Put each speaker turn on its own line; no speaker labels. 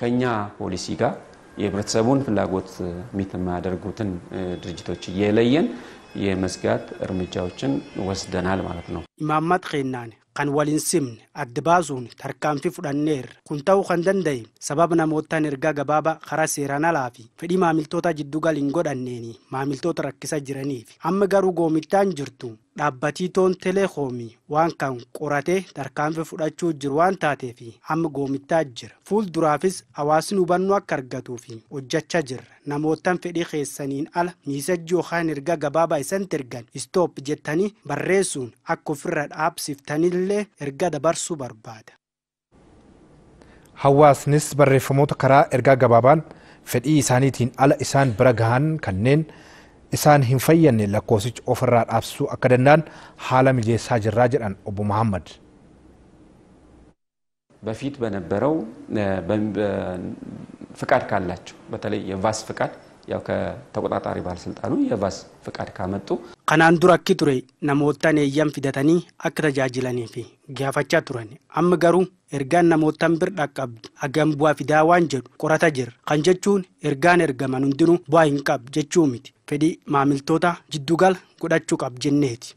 ከኛ ፖሊሲ ጋር የህብረተሰቡን ፍላጎት ሚት ድርጅቶች እየለየን የመስጋት እርምጃዎችን ወስደናል ማለት ነው።
ኢማማት ኬናን ከን ወሊን አድባዙን ተርካንፊ ፉዳኔር ኩንተው ከንደንደይ ሰበብ ነሞታን እርጋ ገባባ ከራ ሴራና ላፊ ፍዲ ማሚልቶታ ጅዱ ጋል ማሚልቶት ረክሰ ጅረኒፍ አመ ጎሚታን ጅርቱ dhaabbatii toon waan kan qoratee tarkaanfii fudhachuu jiru waan fi hamma goomitaa jira fuulduraafis hawaasni hubannoo akka fi hojjechaa jirra namootaan fedhii keessaniin ala miisajji yookaan erga gabaabaa isan ergan istoop jettanii barreessuun akka ofirra dhaabsiftanillee erga dabarsuu barbaada.
hawaasnis barreeffamoota karaa ergaa gabaabaan fedhii isaaniitiin ala isaan bira gahan kanneen. isaan hin fayyanne lakkoosichi ofirraa dhaabsisuu akka danda'an haala mijeessaa jirraa jedhan obbo Mahammad.
በፊት በነበረው ፍቃድ ካላቸው በተለይ የቫስ ፍቃድ ያው ከተቆጣጣሪ ባለስልጣኑ የቫስ ፍቃድ ካመጡ ከናን ዱር አኪ ቱሬ
ነሞታን የያም ፊደተኒ አክ ተጃጅለኒ ፊ ጋፈቻ ቱረኒ አም ገሩ ኤርጋን ነሞታን ብር ዳቀብድ አገም ቡዋ ፊዳ ዋን ጀዱ ቆረተ ጅር ከን ጀቹን ኤርጋን ኤርገመን ሁንድኑ ቡዋ ሂን ጀቹ ሚት fedhii maamiltoota jiddugala godhachuu qab jenneeti.